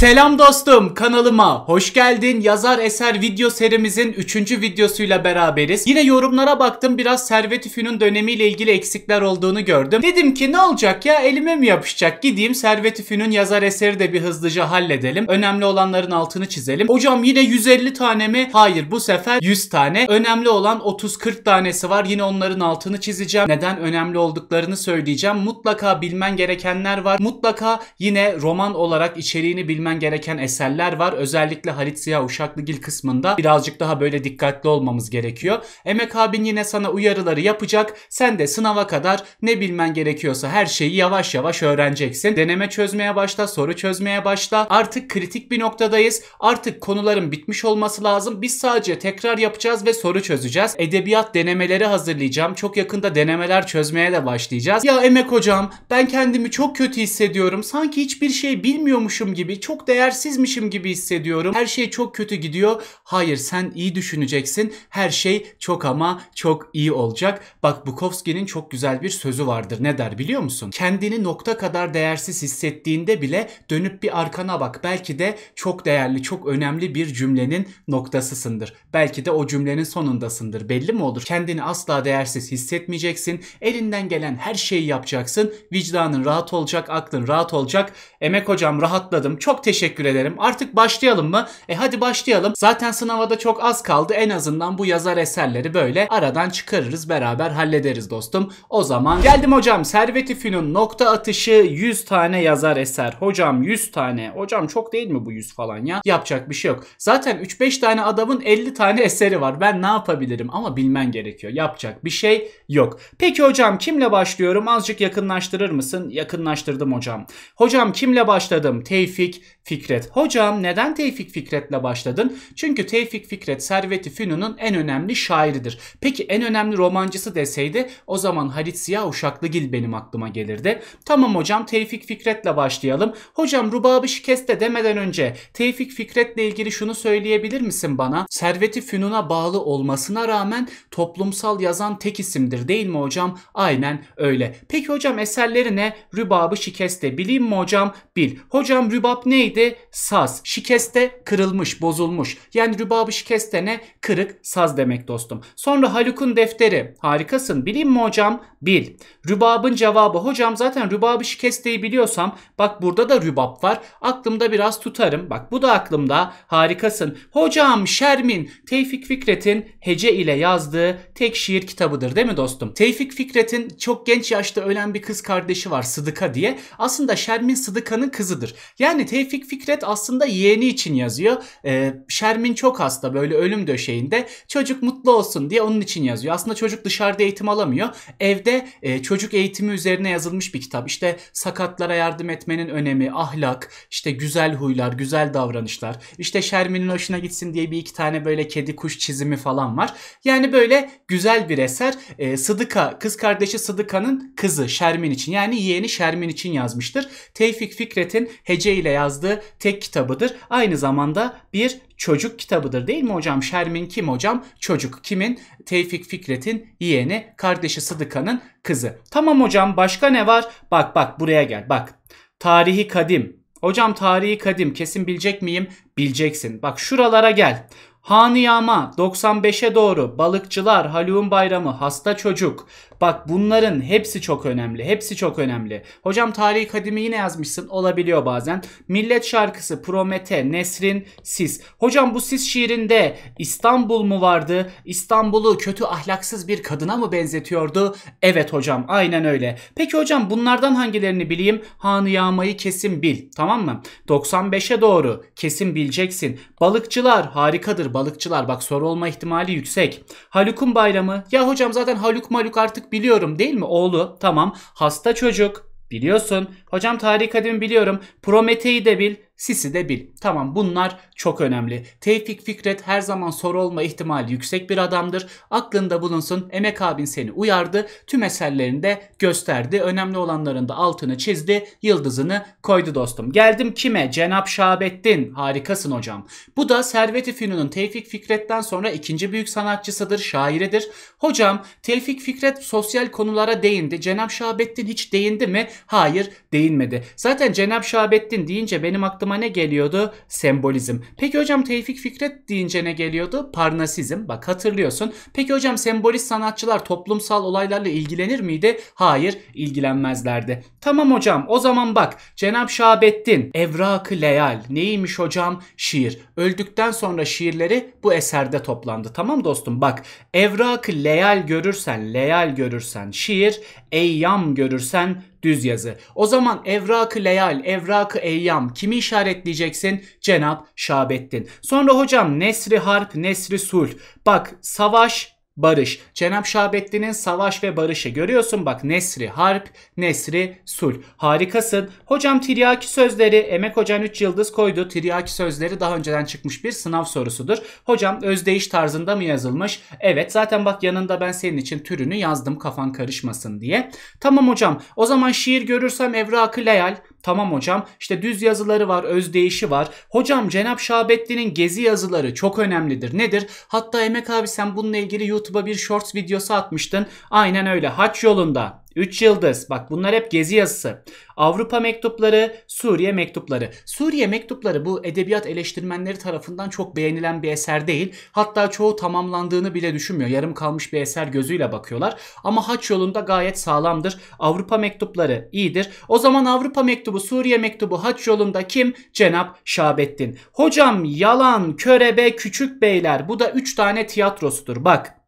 Selam dostum kanalıma hoş geldin. Yazar eser video serimizin 3. videosuyla beraberiz. Yine yorumlara baktım biraz Servet Üfü'nün dönemiyle ilgili eksikler olduğunu gördüm. Dedim ki ne olacak ya elime mi yapışacak? Gideyim Servet Üfü'nün yazar eseri de bir hızlıca halledelim. Önemli olanların altını çizelim. Hocam yine 150 tane mi? Hayır bu sefer 100 tane. Önemli olan 30-40 tanesi var. Yine onların altını çizeceğim. Neden önemli olduklarını söyleyeceğim. Mutlaka bilmen gerekenler var. Mutlaka yine roman olarak içeriğini bilmen edilmen gereken eserler var. Özellikle Halit Ziya Uşaklıgil kısmında birazcık daha böyle dikkatli olmamız gerekiyor. Emek abin yine sana uyarıları yapacak. Sen de sınava kadar ne bilmen gerekiyorsa her şeyi yavaş yavaş öğreneceksin. Deneme çözmeye başla, soru çözmeye başla. Artık kritik bir noktadayız. Artık konuların bitmiş olması lazım. Biz sadece tekrar yapacağız ve soru çözeceğiz. Edebiyat denemeleri hazırlayacağım. Çok yakında denemeler çözmeye de başlayacağız. Ya Emek hocam ben kendimi çok kötü hissediyorum. Sanki hiçbir şey bilmiyormuşum gibi çok çok değersizmişim gibi hissediyorum. Her şey çok kötü gidiyor. Hayır sen iyi düşüneceksin. Her şey çok ama çok iyi olacak. Bak Bukowski'nin çok güzel bir sözü vardır. Ne der biliyor musun? Kendini nokta kadar değersiz hissettiğinde bile dönüp bir arkana bak. Belki de çok değerli, çok önemli bir cümlenin noktasısındır. Belki de o cümlenin sonundasındır. Belli mi olur? Kendini asla değersiz hissetmeyeceksin. Elinden gelen her şeyi yapacaksın. Vicdanın rahat olacak, aklın rahat olacak. Emek hocam rahatladım. Çok teşekkür ederim. Artık başlayalım mı? E hadi başlayalım. Zaten sınava da çok az kaldı. En azından bu yazar eserleri böyle aradan çıkarırız beraber hallederiz dostum. O zaman geldim hocam. Servet-i Fünun nokta atışı 100 tane yazar eser. Hocam 100 tane. Hocam çok değil mi bu 100 falan ya? Yapacak bir şey yok. Zaten 3-5 tane adamın 50 tane eseri var. Ben ne yapabilirim? Ama bilmen gerekiyor. Yapacak bir şey yok. Peki hocam kimle başlıyorum? Azıcık yakınlaştırır mısın? Yakınlaştırdım hocam. Hocam kimle başladım? Tevfik Fikret. Hocam neden Tevfik Fikret'le başladın? Çünkü Tevfik Fikret Servet-i Fünun'un en önemli şairidir. Peki en önemli romancısı deseydi o zaman Halit Siyah Uşaklıgil benim aklıma gelirdi. Tamam hocam Tevfik Fikret'le başlayalım. Hocam Rubabı Şikeste demeden önce Tevfik Fikret'le ilgili şunu söyleyebilir misin bana? Servet-i Fünun'a bağlı olmasına rağmen toplumsal yazan tek isimdir değil mi hocam? Aynen öyle. Peki hocam eserleri ne? Rübabı Şikeste bileyim mi hocam? Bil. Hocam Rubab neydi? Neydi? Saz. Şikeste kırılmış, bozulmuş. Yani rübabı şikeste ne? Kırık saz demek dostum. Sonra Haluk'un defteri. Harikasın. Bileyim mi hocam? Bil. Rübabın cevabı. Hocam zaten rübabı şikesteyi biliyorsam bak burada da rübab var. Aklımda biraz tutarım. Bak bu da aklımda. Harikasın. Hocam Şermin Tevfik Fikret'in hece ile yazdığı tek şiir kitabıdır değil mi dostum? Tevfik Fikret'in çok genç yaşta ölen bir kız kardeşi var Sıdıka diye. Aslında Şermin Sıdıka'nın kızıdır. Yani Tevfik Tevfik Fikret aslında yeğeni için yazıyor. E, Şermin çok hasta böyle ölüm döşeğinde. Çocuk mutlu olsun diye onun için yazıyor. Aslında çocuk dışarıda eğitim alamıyor. Evde e, çocuk eğitimi üzerine yazılmış bir kitap. İşte sakatlara yardım etmenin önemi, ahlak, işte güzel huylar, güzel davranışlar. İşte Şermin'in hoşuna gitsin diye bir iki tane böyle kedi kuş çizimi falan var. Yani böyle güzel bir eser. E, Sıdıka, kız kardeşi Sıdıka'nın kızı Şermin için yani yeğeni Şermin için yazmıştır. Tevfik Fikret'in hece ile yazdığı adlı tek kitabıdır. Aynı zamanda bir çocuk kitabıdır değil mi hocam? Şermin kim hocam? Çocuk kimin? Tevfik Fikret'in yeğeni, kardeşi Sıdıka'nın kızı. Tamam hocam başka ne var? Bak bak buraya gel bak. Tarihi kadim. Hocam tarihi kadim kesin bilecek miyim? Bileceksin. Bak şuralara gel. Haniyama 95'e doğru balıkçılar, Halun Bayramı, hasta çocuk. Bak bunların hepsi çok önemli. Hepsi çok önemli. Hocam tarihi kadimi yine yazmışsın. Olabiliyor bazen. Millet şarkısı Promete, Nesrin, Sis. Hocam bu Sis şiirinde İstanbul mu vardı? İstanbul'u kötü ahlaksız bir kadına mı benzetiyordu? Evet hocam aynen öyle. Peki hocam bunlardan hangilerini bileyim? Hanıyamayı kesin bil. Tamam mı? 95'e doğru kesin bileceksin. Balıkçılar harikadır balıkçılar bak soru olma ihtimali yüksek. Haluk'un bayramı. Ya hocam zaten Haluk Maluk artık biliyorum değil mi? Oğlu tamam. Hasta çocuk biliyorsun. Hocam tarih kadim biliyorum. Promete'yi de bil. Sisi de bil. Tamam bunlar çok önemli. Tevfik Fikret her zaman soru olma ihtimali yüksek bir adamdır. Aklında bulunsun. Emek abin seni uyardı. Tüm eserlerinde gösterdi. Önemli olanların da altını çizdi. Yıldızını koydu dostum. Geldim kime? Cenap Şahabettin. Harikasın hocam. Bu da Servet-i Fünun'un Tevfik Fikret'ten sonra ikinci büyük sanatçısıdır, şairidir. Hocam Tevfik Fikret sosyal konulara değindi. Cenap Şahabettin hiç değindi mi? Hayır değinmedi. Zaten Cenap Şahabettin deyince benim aklıma aklıma ne geliyordu? Sembolizm. Peki hocam Tevfik Fikret deyince ne geliyordu? Parnasizm. Bak hatırlıyorsun. Peki hocam sembolist sanatçılar toplumsal olaylarla ilgilenir miydi? Hayır ilgilenmezlerdi. Tamam hocam o zaman bak Cenab Şahabettin Evrak-ı Leyal neymiş hocam? Şiir. Öldükten sonra şiirleri bu eserde toplandı. Tamam dostum bak Evrak-ı Leyal görürsen, Leyal görürsen şiir, Eyyam görürsen düz yazı. O zaman evrakı leyal, evrakı eyyam kimi işaretleyeceksin? Cenab Şabettin. Sonra hocam nesri harp, nesri sulh. Bak savaş, barış. Cenab Şahabettin'in savaş ve barışı görüyorsun bak Nesri harp, Nesri sul. Harikasın. Hocam Tiryaki sözleri Emek hocanın 3 yıldız koydu. Tiryaki sözleri daha önceden çıkmış bir sınav sorusudur. Hocam özdeyiş tarzında mı yazılmış? Evet zaten bak yanında ben senin için türünü yazdım kafan karışmasın diye. Tamam hocam o zaman şiir görürsem evrakı leyal Tamam hocam işte düz yazıları var, özdeyişi var. Hocam Cenap Şahabettin'in gezi yazıları çok önemlidir. Nedir? Hatta Emek abi sen bununla ilgili YouTube'a bir shorts videosu atmıştın. Aynen öyle haç yolunda 3 yıldız. Bak bunlar hep gezi yazısı. Avrupa mektupları, Suriye mektupları. Suriye mektupları bu edebiyat eleştirmenleri tarafından çok beğenilen bir eser değil. Hatta çoğu tamamlandığını bile düşünmüyor. Yarım kalmış bir eser gözüyle bakıyorlar. Ama haç yolunda gayet sağlamdır. Avrupa mektupları iyidir. O zaman Avrupa mektubu, Suriye mektubu haç yolunda kim? Cenap Şahabettin. Hocam yalan, körebe, küçük beyler. Bu da 3 tane tiyatrosudur. Bak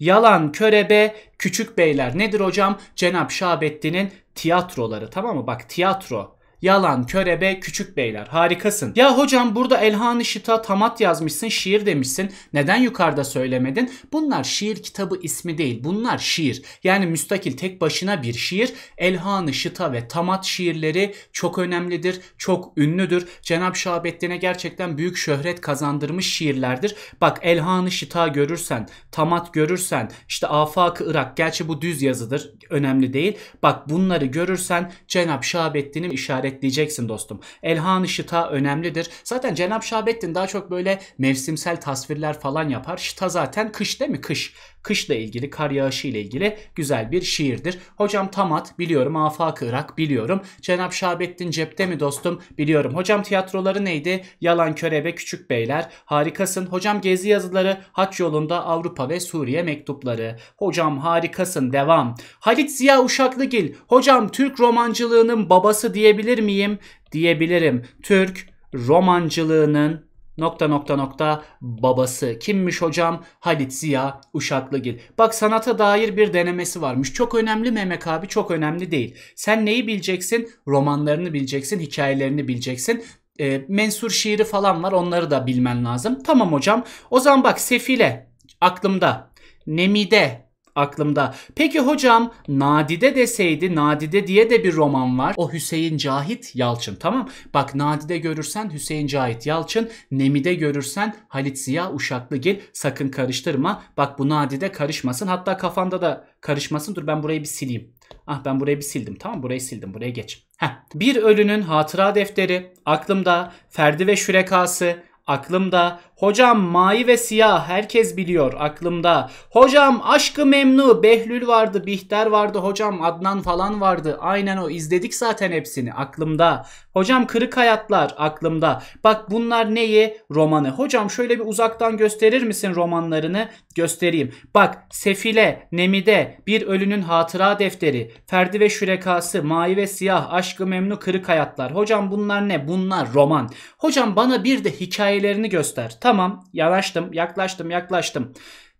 Yalan Körebe, Küçük Beyler nedir hocam? Cenap Şahabettin'in tiyatroları tamam mı? Bak tiyatro Yalan, körebe, küçük beyler. Harikasın. Ya hocam burada Elhan-ı tamat yazmışsın, şiir demişsin. Neden yukarıda söylemedin? Bunlar şiir kitabı ismi değil. Bunlar şiir. Yani müstakil tek başına bir şiir. Elhan-ı ve tamat şiirleri çok önemlidir, çok ünlüdür. Cenab-ı Şahabettin'e gerçekten büyük şöhret kazandırmış şiirlerdir. Bak Elhan-ı görürsen, tamat görürsen, işte Afak-ı Irak, gerçi bu düz yazıdır, önemli değil. Bak bunları görürsen Cenab-ı Şahabettin'in işaret denetleyeceksin dostum. Elhan-ı şıta önemlidir. Zaten Cenab Şahabettin daha çok böyle mevsimsel tasvirler falan yapar. Şıta zaten kış değil mi? Kış. Kışla ilgili, kar yağışı ile ilgili güzel bir şiirdir. Hocam Tamat biliyorum, afak Irak biliyorum. Cenab Şahabettin cepte mi dostum? Biliyorum. Hocam tiyatroları neydi? Yalan köre ve Küçük Beyler. Harikasın. Hocam gezi yazıları, haç yolunda Avrupa ve Suriye mektupları. Hocam harikasın. Devam. Halit Ziya Uşaklıgil. Hocam Türk romancılığının babası diyebilir miyim diyebilirim. Türk romancılığının nokta nokta nokta babası. Kimmiş hocam? Halit Ziya Uşaklıgil. Bak sanata dair bir denemesi varmış. Çok önemli Memek abi çok önemli değil. Sen neyi bileceksin? Romanlarını bileceksin, hikayelerini bileceksin. E, mensur şiiri falan var onları da bilmen lazım. Tamam hocam. O zaman bak Sefile aklımda. Nemide aklımda. Peki hocam Nadide deseydi Nadide diye de bir roman var. O Hüseyin Cahit Yalçın tamam. Bak Nadide görürsen Hüseyin Cahit Yalçın, Nemide görürsen Halit Ziya Uşaklıgil sakın karıştırma. Bak bu Nadide karışmasın hatta kafanda da karışmasın. Dur ben burayı bir sileyim. Ah ben burayı bir sildim tamam burayı sildim buraya geç. Heh. Bir ölünün hatıra defteri, aklımda Ferdi ve Şürekası, aklımda Hocam mavi ve siyah herkes biliyor aklımda. Hocam aşkı memnu Behlül vardı, Bihter vardı, hocam Adnan falan vardı. Aynen o izledik zaten hepsini aklımda. Hocam kırık hayatlar aklımda. Bak bunlar neyi? Romanı. Hocam şöyle bir uzaktan gösterir misin romanlarını? Göstereyim. Bak Sefile, Nemide, Bir Ölünün Hatıra Defteri, Ferdi ve Şürekası, Mavi ve Siyah, Aşkı Memnu, Kırık Hayatlar. Hocam bunlar ne? Bunlar roman. Hocam bana bir de hikayelerini göster. Tamam yanaştım, yaklaştım, yaklaştım.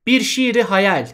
Bir şiiri hayal.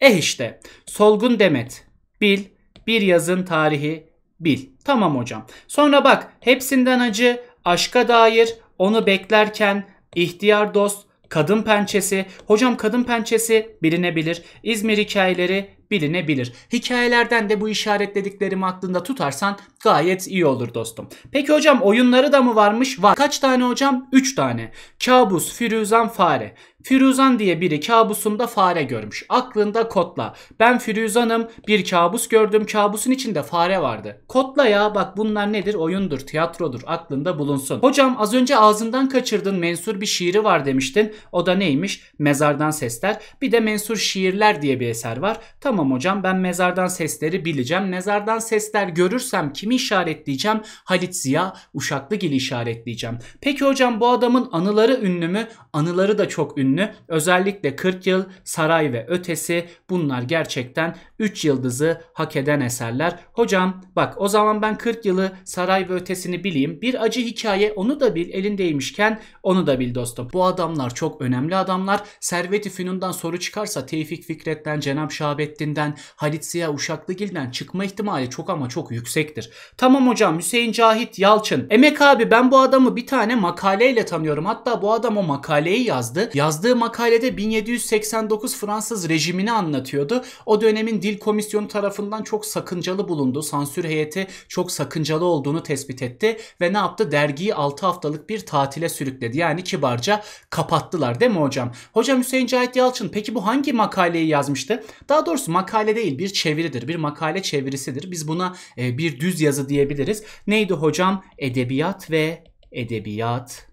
Eh işte. Solgun Demet. Bil. Bir yazın tarihi. Bil. Tamam hocam. Sonra bak hepsinden acı, aşka dair, onu beklerken, ihtiyar dost, kadın pençesi. Hocam kadın pençesi bilinebilir. İzmir hikayeleri bilinebilir. Hikayelerden de bu işaretlediklerimi aklında tutarsan gayet iyi olur dostum. Peki hocam oyunları da mı varmış? Var. Kaç tane hocam? 3 tane. Kabus, Firuzan, Fare. Firuzan diye biri kabusunda fare görmüş. Aklında Kotla. Ben Firuzan'ım bir kabus gördüm. Kabusun içinde fare vardı. Kotla ya bak bunlar nedir? Oyundur, tiyatrodur. Aklında bulunsun. Hocam az önce ağzından kaçırdın mensur bir şiiri var demiştin. O da neymiş? Mezardan sesler. Bir de mensur şiirler diye bir eser var. Tam Tamam hocam ben mezardan sesleri bileceğim. Mezardan sesler görürsem kimi işaretleyeceğim? Halit Ziya Uşaklıgil'i işaretleyeceğim. Peki hocam bu adamın anıları ünlü mü? Anıları da çok ünlü. Özellikle 40 yıl, saray ve ötesi bunlar gerçekten 3 yıldızı hak eden eserler. Hocam bak o zaman ben 40 yılı saray ve ötesini bileyim. Bir acı hikaye onu da bil elindeymişken onu da bil dostum. Bu adamlar çok önemli adamlar. Servet-i Fünun'dan soru çıkarsa Tevfik Fikret'ten Cenab Şahabettin Fikri'nden, Halit Siyah Uşaklıgil'den çıkma ihtimali çok ama çok yüksektir. Tamam hocam Hüseyin Cahit Yalçın. Emek abi ben bu adamı bir tane makaleyle tanıyorum. Hatta bu adam o makaleyi yazdı. Yazdığı makalede 1789 Fransız rejimini anlatıyordu. O dönemin dil komisyonu tarafından çok sakıncalı bulundu. Sansür heyeti çok sakıncalı olduğunu tespit etti ve ne yaptı? Dergiyi 6 haftalık bir tatile sürükledi. Yani kibarca kapattılar değil mi hocam? Hocam Hüseyin Cahit Yalçın peki bu hangi makaleyi yazmıştı? Daha doğrusu makale değil bir çeviridir. Bir makale çevirisidir. Biz buna e, bir düz yazı diyebiliriz. Neydi hocam? Edebiyat ve edebiyat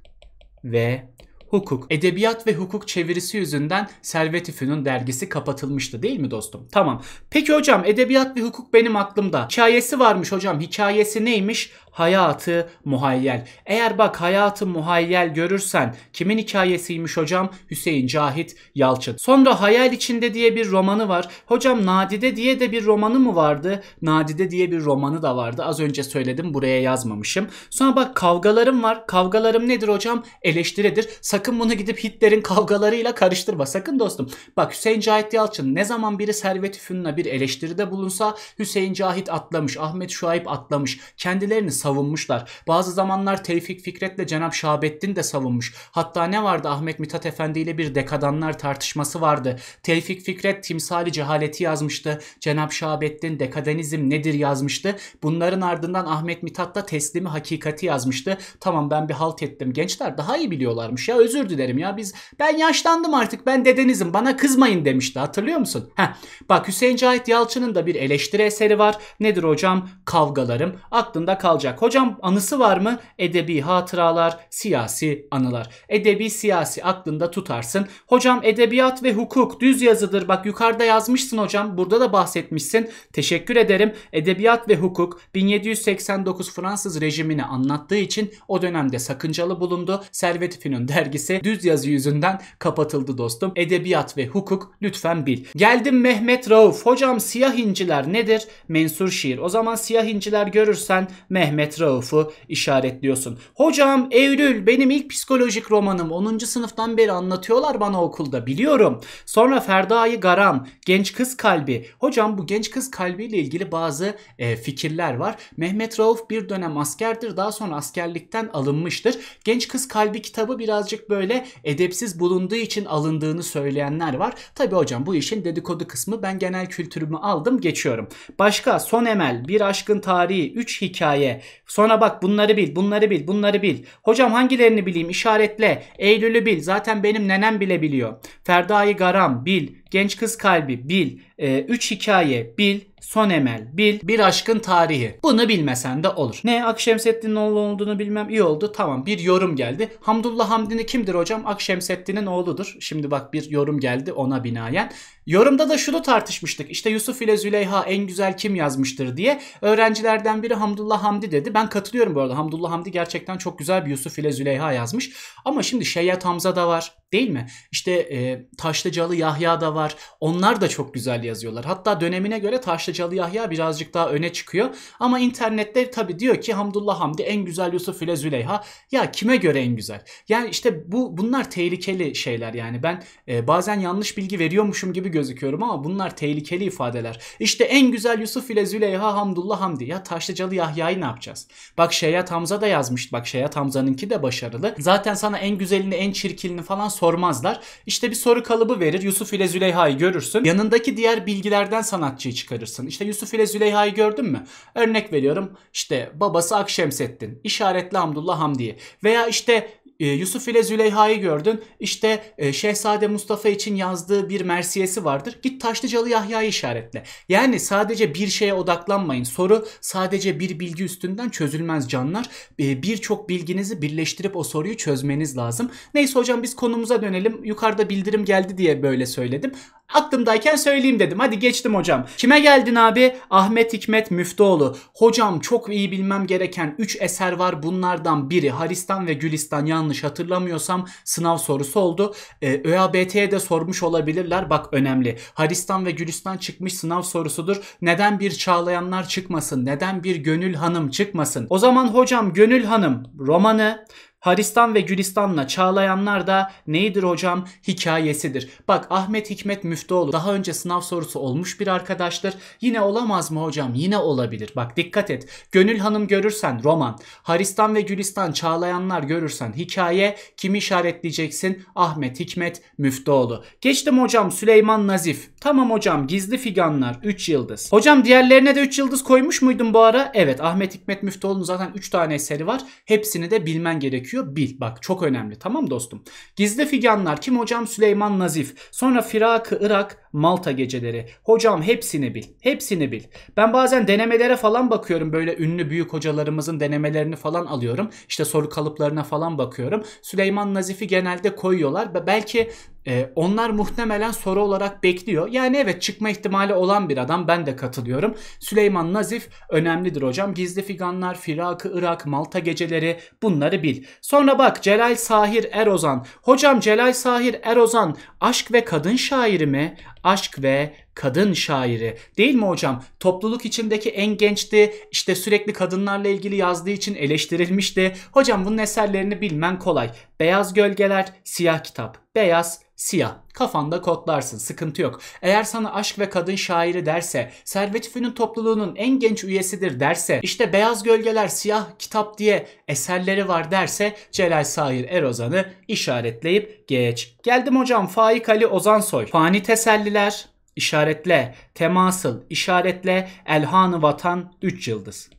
ve hukuk. Edebiyat ve hukuk çevirisi yüzünden Servet Üfü'nün dergisi kapatılmıştı değil mi dostum? Tamam. Peki hocam edebiyat ve hukuk benim aklımda. Hikayesi varmış hocam. Hikayesi neymiş? hayatı muhayyel. Eğer bak hayatı muhayyel görürsen kimin hikayesiymiş hocam? Hüseyin Cahit Yalçın. Sonra Hayal içinde diye bir romanı var. Hocam Nadide diye de bir romanı mı vardı? Nadide diye bir romanı da vardı. Az önce söyledim buraya yazmamışım. Sonra bak kavgalarım var. Kavgalarım nedir hocam? Eleştiridir. Sakın bunu gidip Hitler'in kavgalarıyla karıştırma. Sakın dostum. Bak Hüseyin Cahit Yalçın ne zaman biri Servet Fünun'a bir eleştiride bulunsa Hüseyin Cahit atlamış, Ahmet Şuayb atlamış. Kendilerini savunmuşlar. Bazı zamanlar Tevfik Fikret'le Cenap Şahabettin de savunmuş. Hatta ne vardı Ahmet Mithat Efendi ile bir dekadanlar tartışması vardı. Tevfik Fikret timsali cehaleti yazmıştı. Cenap Şahabettin dekadanizm nedir yazmıştı. Bunların ardından Ahmet Mithat da teslimi hakikati yazmıştı. Tamam ben bir halt ettim. Gençler daha iyi biliyorlarmış ya özür dilerim ya biz ben yaşlandım artık ben dedenizim bana kızmayın demişti hatırlıyor musun? Heh. Bak Hüseyin Cahit Yalçın'ın da bir eleştiri eseri var. Nedir hocam? Kavgalarım. Aklında kalacak soracak. Hocam anısı var mı? Edebi hatıralar, siyasi anılar. Edebi siyasi aklında tutarsın. Hocam edebiyat ve hukuk düz yazıdır. Bak yukarıda yazmışsın hocam. Burada da bahsetmişsin. Teşekkür ederim. Edebiyat ve hukuk 1789 Fransız rejimini anlattığı için o dönemde sakıncalı bulundu. Servet Fünun dergisi düz yazı yüzünden kapatıldı dostum. Edebiyat ve hukuk lütfen bil. Geldim Mehmet Rauf. Hocam siyah inciler nedir? Mensur şiir. O zaman siyah inciler görürsen Mehmet Mehmet Rauf'u işaretliyorsun. Hocam Eylül benim ilk psikolojik romanım 10. sınıftan beri anlatıyorlar bana okulda biliyorum. Sonra Ferda'yı Garam, Genç Kız Kalbi. Hocam bu Genç Kız Kalbi ile ilgili bazı e, fikirler var. Mehmet Rauf bir dönem askerdir daha sonra askerlikten alınmıştır. Genç Kız Kalbi kitabı birazcık böyle edepsiz bulunduğu için alındığını söyleyenler var. Tabi hocam bu işin dedikodu kısmı ben genel kültürümü aldım geçiyorum. Başka Son Emel, Bir Aşkın Tarihi, 3 Hikaye, Sonra bak bunları bil, bunları bil, bunları bil. Hocam hangilerini bileyim? İşaretle. Eylül'ü bil. Zaten benim nenem bile biliyor. Ferda'yı Garam bil. Genç Kız Kalbi bil, 3 e, ee, Hikaye bil, Son Emel bil, Bir Aşkın Tarihi. Bunu bilmesen de olur. Ne Akşemseddin'in oğlu olduğunu bilmem iyi oldu. Tamam bir yorum geldi. Hamdullah Hamdini kimdir hocam? Akşemseddin'in oğludur. Şimdi bak bir yorum geldi ona binaen. Yorumda da şunu tartışmıştık. İşte Yusuf ile Züleyha en güzel kim yazmıştır diye. Öğrencilerden biri Hamdullah Hamdi dedi. Ben katılıyorum bu arada. Hamdullah Hamdi gerçekten çok güzel bir Yusuf ile Züleyha yazmış. Ama şimdi Şeyhat Hamza da var. Değil mi? İşte e, Taşlıcalı Yahya da var. Onlar da çok güzel yazıyorlar. Hatta dönemine göre Taşlıcalı Yahya birazcık daha öne çıkıyor. Ama internette tabii diyor ki Hamdullah Hamdi en güzel Yusuf ile Züleyha. Ya kime göre en güzel? Yani işte bu bunlar tehlikeli şeyler yani. Ben e, bazen yanlış bilgi veriyormuşum gibi gözüküyorum ama bunlar tehlikeli ifadeler. İşte en güzel Yusuf ile Züleyha Hamdullah Hamdi. Ya Taşlıcalı Yahya'yı ne yapacağız? Bak Şeyhat Hamza da yazmış. Bak Şeyhat Hamza'nınki de başarılı. Zaten sana en güzelini en çirkinini falan sormazlar. İşte bir soru kalıbı verir. Yusuf ile Züleyha'yı görürsün. Yanındaki diğer bilgilerden sanatçıyı çıkarırsın. İşte Yusuf ile Züleyha'yı gördün mü? Örnek veriyorum. İşte babası Akşemseddin, işaretli Hamdullah Hamdiye veya işte ee, Yusuf ile Züleyha'yı gördün. İşte e, Şehzade Mustafa için yazdığı bir mersiyesi vardır. Git Taşlıcalı Yahya'yı işaretle. Yani sadece bir şeye odaklanmayın. Soru sadece bir bilgi üstünden çözülmez canlar. Ee, birçok bilginizi birleştirip o soruyu çözmeniz lazım. Neyse hocam biz konumuza dönelim. Yukarıda bildirim geldi diye böyle söyledim. Aklımdayken söyleyeyim dedim. Hadi geçtim hocam. Kime geldin abi? Ahmet Hikmet Müftüoğlu. Hocam çok iyi bilmem gereken 3 eser var. Bunlardan biri Haristan ve Gülistan yanlış hatırlamıyorsam sınav sorusu oldu. E, ÖABT'ye de sormuş olabilirler. Bak önemli. Haristan ve Gülistan çıkmış sınav sorusudur. Neden bir Çağlayanlar çıkmasın? Neden bir Gönül Hanım çıkmasın? O zaman hocam Gönül Hanım romanı Haristan ve Gülistan'la Çağlayanlar da neydir hocam? Hikayesidir. Bak Ahmet Hikmet Müftüoğlu daha önce sınav sorusu olmuş bir arkadaştır. Yine olamaz mı hocam? Yine olabilir. Bak dikkat et. Gönül Hanım görürsen roman. Haristan ve Gülistan Çağlayanlar görürsen hikaye. Kimi işaretleyeceksin? Ahmet Hikmet Müftüoğlu. Geçtim hocam Süleyman Nazif. Tamam hocam gizli figanlar 3 yıldız. Hocam diğerlerine de 3 yıldız koymuş muydun bu ara? Evet Ahmet Hikmet Müftüoğlu'nun zaten 3 tane eseri var. Hepsini de bilmen gerekiyor gerekiyor bil. Bak çok önemli tamam dostum. Gizli figanlar kim hocam? Süleyman Nazif. Sonra firak Irak, Malta geceleri. Hocam hepsini bil. Hepsini bil. Ben bazen denemelere falan bakıyorum. Böyle ünlü büyük hocalarımızın denemelerini falan alıyorum. İşte soru kalıplarına falan bakıyorum. Süleyman Nazif'i genelde koyuyorlar. Belki e, onlar muhtemelen soru olarak bekliyor. Yani evet çıkma ihtimali olan bir adam ben de katılıyorum. Süleyman Nazif önemlidir hocam. Gizli figanlar, firak Irak, Malta geceleri bunları bil. Sonra bak Celal Sahir Erozan. Hocam Celal Sahir Erozan aşk ve kadın şairi mi? Aşk ve kadın şairi değil mi hocam? Topluluk içindeki en gençti. İşte sürekli kadınlarla ilgili yazdığı için eleştirilmişti. Hocam bunun eserlerini bilmen kolay. Beyaz Gölgeler, Siyah Kitap. Beyaz, siyah. Kafanda kodlarsın sıkıntı yok. Eğer sana aşk ve kadın şairi derse, Servet Fünun topluluğunun en genç üyesidir derse, işte Beyaz Gölgeler Siyah Kitap diye eserleri var derse Celal Sahir Erozan'ı işaretleyip geç. Geldim hocam Faik Ali Ozansoy. Fani Teselliler işaretle, temasıl, işaretle, elhanı vatan üç yıldız.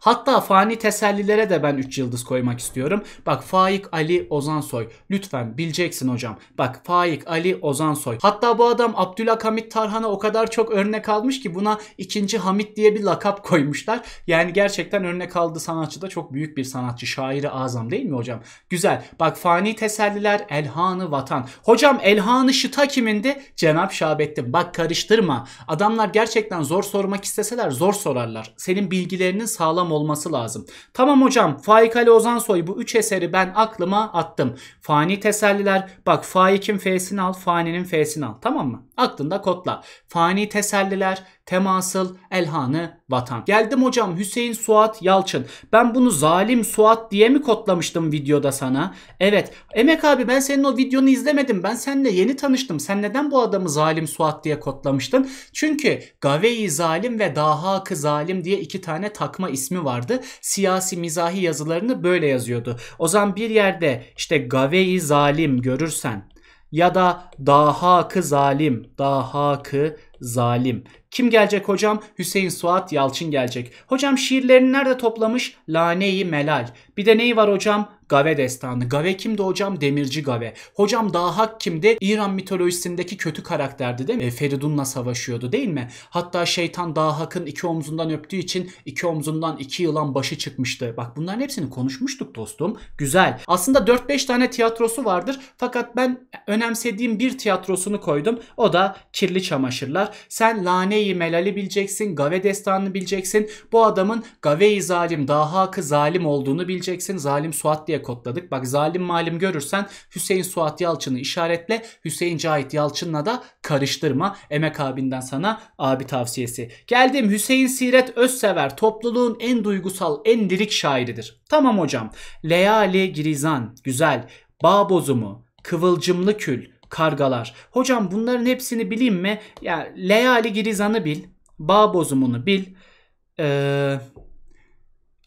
Hatta fani tesellilere de ben 3 yıldız koymak istiyorum. Bak Faik Ali Ozansoy. Lütfen bileceksin hocam. Bak Faik Ali Ozansoy. Hatta bu adam Abdülhakamit Tarhan'a o kadar çok örnek almış ki buna ikinci Hamit diye bir lakap koymuşlar. Yani gerçekten örnek aldı sanatçı da çok büyük bir sanatçı. Şairi azam değil mi hocam? Güzel. Bak fani teselliler Elhanı Vatan. Hocam Elhanı Şıta kimindi? Cenap Şabettin. Bak karıştırma. Adamlar gerçekten zor sormak isteseler zor sorarlar. Senin bilgilerinin sağ sağlam olması lazım. Tamam hocam Faik Ali Ozansoy bu 3 eseri ben aklıma attım. Fani teselliler bak Faik'in F'sini al Fani'nin F'sini al tamam mı? Aklında kodla. Fani teselliler, temasıl, elhanı vatan. Geldim hocam Hüseyin Suat Yalçın. Ben bunu zalim Suat diye mi kodlamıştım videoda sana? Evet. Emek abi ben senin o videonu izlemedim. Ben seninle yeni tanıştım. Sen neden bu adamı zalim Suat diye kodlamıştın? Çünkü Gaveyi Zalim ve daha Dahakı Zalim diye iki tane takma ismi vardı. Siyasi mizahi yazılarını böyle yazıyordu. O zaman bir yerde işte Gaveyi Zalim görürsen ya da daha Dahakı Zalim, daha Dahakı zalim. Kim gelecek hocam? Hüseyin Suat Yalçın gelecek. Hocam şiirlerini nerede toplamış? Laneyi Melal. Bir de neyi var hocam? Gave destanı. Gave kimdi hocam? Demirci Gave. Hocam Dahak kimdi? İran mitolojisindeki kötü karakterdi değil mi? E, Feridun'la savaşıyordu değil mi? Hatta şeytan Dahak'ın iki omzundan öptüğü için iki omzundan iki yılan başı çıkmıştı. Bak bunların hepsini konuşmuştuk dostum. Güzel. Aslında 4-5 tane tiyatrosu vardır. Fakat ben önemsediğim bir tiyatrosunu koydum. O da Kirli Çamaşırlar. Sen Lane-i Melal'i bileceksin. Gave destanını bileceksin. Bu adamın Gave-i Zalim, Dahak'ı zalim olduğunu bileceksin. Zalim Suat diye kodladık. Bak zalim malim görürsen Hüseyin Suat Yalçın'ı işaretle. Hüseyin Cahit Yalçın'la da karıştırma. Emek abinden sana abi tavsiyesi. Geldim Hüseyin Siret Özsever topluluğun en duygusal en lirik şairidir. Tamam hocam. Leali Girizan güzel. Bağ bozumu, kıvılcımlı kül, kargalar. Hocam bunların hepsini bileyim mi? Ya yani, Leyali Girizan'ı bil. Bağ bozumunu bil. Eee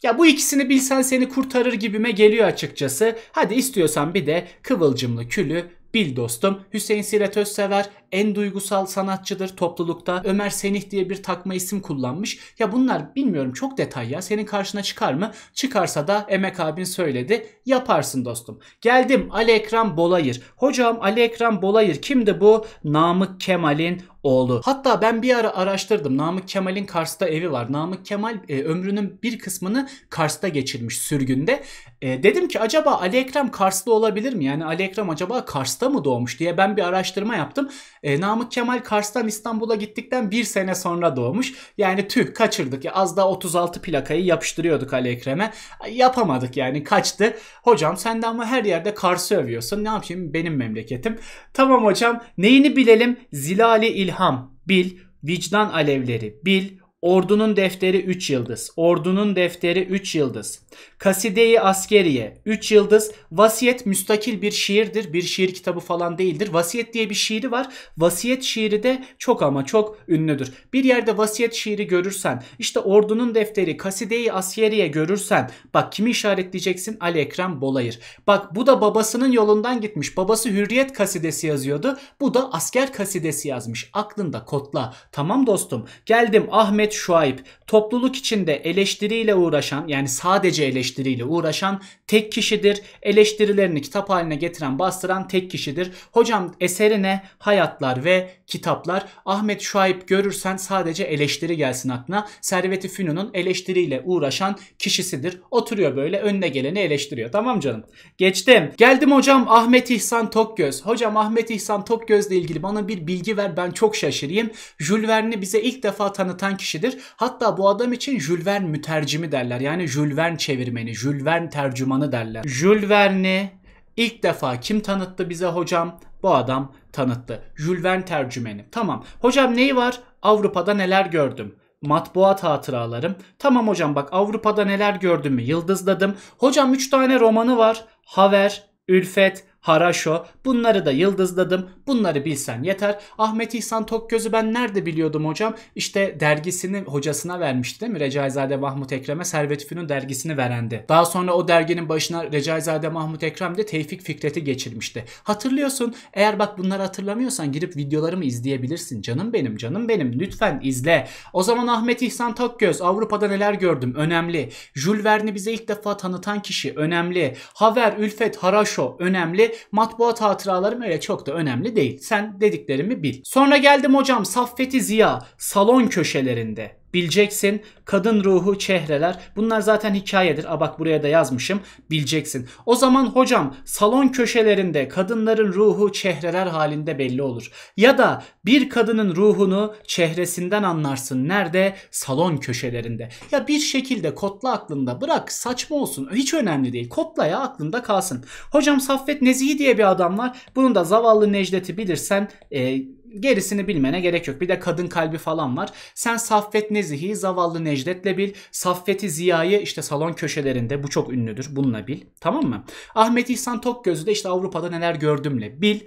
ya bu ikisini bilsen seni kurtarır gibime geliyor açıkçası. Hadi istiyorsan bir de kıvılcımlı külü bil dostum. Hüseyin Siret Özsever en duygusal sanatçıdır toplulukta. Ömer Senih diye bir takma isim kullanmış. Ya bunlar bilmiyorum çok detay ya. Senin karşına çıkar mı? Çıkarsa da Emek abin söyledi. Yaparsın dostum. Geldim Ali Ekrem Bolayır. Hocam Ali Ekrem Bolayır kimdi bu? Namık Kemal'in oğlu. Hatta ben bir ara araştırdım. Namık Kemal'in Kars'ta evi var. Namık Kemal e, ömrünün bir kısmını Kars'ta geçirmiş sürgünde. E, dedim ki acaba Ali Ekrem Kars'ta olabilir mi? Yani Ali Ekrem acaba Kars'ta mı doğmuş diye ben bir araştırma yaptım. E, Namık Kemal Kars'tan İstanbul'a gittikten bir sene sonra doğmuş. Yani tüh kaçırdık. Ya, az daha 36 plakayı yapıştırıyorduk Ali Ekrem'e. Yapamadık yani kaçtı. Hocam senden ama her yerde Kars'ı övüyorsun. Ne yapayım benim memleketim. Tamam hocam neyini bilelim? Zilali ilham bil, vicdan alevleri bil, Ordunun defteri 3 yıldız. Ordunun defteri 3 yıldız. Kaside-i Askeriye 3 yıldız. Vasiyet müstakil bir şiirdir. Bir şiir kitabı falan değildir. Vasiyet diye bir şiiri var. Vasiyet şiiri de çok ama çok ünlüdür. Bir yerde vasiyet şiiri görürsen, işte ordunun defteri Kaside-i Askeriye görürsen, bak kimi işaretleyeceksin? Ali Ekrem Bolayır. Bak bu da babasının yolundan gitmiş. Babası Hürriyet kasidesi yazıyordu. Bu da asker kasidesi yazmış. Aklında kotla. Tamam dostum. Geldim Ahmet Şuayb topluluk içinde eleştiriyle uğraşan yani sadece eleştiriyle uğraşan tek kişidir. Eleştirilerini kitap haline getiren bastıran tek kişidir. Hocam eserine hayatlar ve kitaplar Ahmet Şuayb görürsen sadece eleştiri gelsin aklına. Servet-i Fünun'un eleştiriyle uğraşan kişisidir. Oturuyor böyle önüne geleni eleştiriyor. Tamam canım. Geçtim. Geldim hocam Ahmet İhsan Tokgöz. Hocam Ahmet İhsan ile ilgili bana bir bilgi ver ben çok şaşırayım. Jules Verne'i bize ilk defa tanıtan kişidir kişidir. Hatta bu adam için Jules Verne mütercimi derler. Yani Jules Verne çevirmeni, Jules Verne tercümanı derler. Jules Verne'i ilk defa kim tanıttı bize hocam? Bu adam tanıttı. Jules Verne tercümeni. Tamam. Hocam neyi var? Avrupa'da neler gördüm? matbuat hatıralarım. Tamam hocam bak Avrupa'da neler gördüm mü yıldızladım. Hocam 3 tane romanı var. Haver, Ülfet, Haraşo bunları da yıldızladım. Bunları bilsen yeter. Ahmet İhsan Tokgöz'ü ben nerede biliyordum hocam? İşte dergisini hocasına vermişti değil mi? Recaizade Mahmut Ekrem'e Servet Fünun dergisini verendi. Daha sonra o derginin başına Recaizade Mahmut Ekrem de Tevfik Fikret'i geçirmişti. Hatırlıyorsun eğer bak bunları hatırlamıyorsan girip videolarımı izleyebilirsin. Canım benim canım benim lütfen izle. O zaman Ahmet İhsan Tokgöz Avrupa'da neler gördüm önemli. Jules Verne'i bize ilk defa tanıtan kişi önemli. Haver, Ülfet, Haraşo önemli matbuat hatıralarım öyle çok da önemli değil. Sen dediklerimi bil. Sonra geldim hocam Saffeti Ziya salon köşelerinde bileceksin. Kadın ruhu çehreler. Bunlar zaten hikayedir. A bak buraya da yazmışım. Bileceksin. O zaman hocam salon köşelerinde kadınların ruhu çehreler halinde belli olur. Ya da bir kadının ruhunu çehresinden anlarsın. Nerede? Salon köşelerinde. Ya bir şekilde kodla aklında. Bırak saçma olsun. Hiç önemli değil. Kodla ya aklında kalsın. Hocam Saffet Nezihi diye bir adam var. Bunun da zavallı Necdet'i bilirsen e, Gerisini bilmene gerek yok. Bir de kadın kalbi falan var. Sen Saffet Nezih'i zavallı Necdet'le bil. Saffet'i Ziya'yı işte salon köşelerinde bu çok ünlüdür. Bununla bil. Tamam mı? Ahmet İhsan Tokgöz'ü de işte Avrupa'da neler gördümle bil.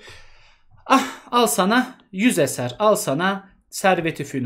Ah al sana yüz eser. Al sana Servet-i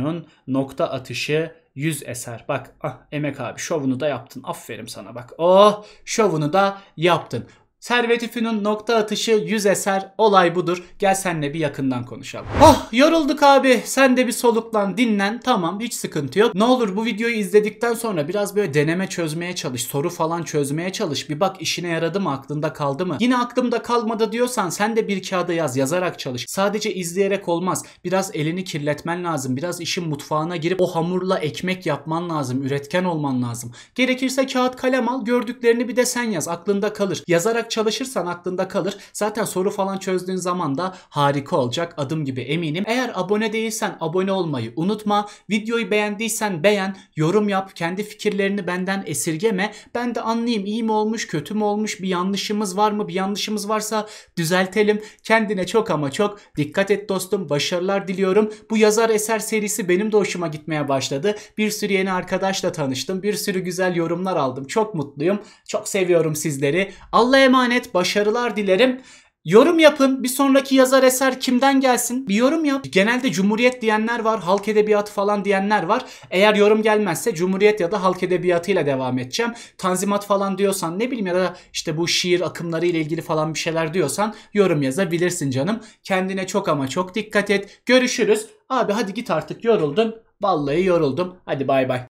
nokta atışı yüz eser. Bak ah Emek abi şovunu da yaptın. Aferin sana bak. Oh şovunu da yaptın. Servet Üfü'nün nokta atışı yüz eser olay budur. Gel senle bir yakından konuşalım. Oh yorulduk abi sen de bir soluklan dinlen tamam hiç sıkıntı yok. Ne olur bu videoyu izledikten sonra biraz böyle deneme çözmeye çalış soru falan çözmeye çalış. Bir bak işine yaradı mı aklında kaldı mı? Yine aklımda kalmadı diyorsan sen de bir kağıda yaz yazarak çalış. Sadece izleyerek olmaz. Biraz elini kirletmen lazım. Biraz işin mutfağına girip o hamurla ekmek yapman lazım. Üretken olman lazım. Gerekirse kağıt kalem al gördüklerini bir de sen yaz aklında kalır. Yazarak çalışırsan aklında kalır. Zaten soru falan çözdüğün zaman da harika olacak adım gibi eminim. Eğer abone değilsen abone olmayı unutma. Videoyu beğendiysen beğen, yorum yap, kendi fikirlerini benden esirgeme. Ben de anlayayım iyi mi olmuş, kötü mü olmuş, bir yanlışımız var mı, bir yanlışımız varsa düzeltelim. Kendine çok ama çok dikkat et dostum. Başarılar diliyorum. Bu yazar eser serisi benim de hoşuma gitmeye başladı. Bir sürü yeni arkadaşla tanıştım. Bir sürü güzel yorumlar aldım. Çok mutluyum. Çok seviyorum sizleri. Allah'a emanet emanet. Başarılar dilerim. Yorum yapın. Bir sonraki yazar eser kimden gelsin? Bir yorum yap. Genelde Cumhuriyet diyenler var, halk edebiyatı falan diyenler var. Eğer yorum gelmezse Cumhuriyet ya da halk edebiyatıyla devam edeceğim. Tanzimat falan diyorsan ne bileyim ya da işte bu şiir akımları ile ilgili falan bir şeyler diyorsan yorum yazabilirsin canım. Kendine çok ama çok dikkat et. Görüşürüz. Abi hadi git artık yoruldum. Vallahi yoruldum. Hadi bay bay.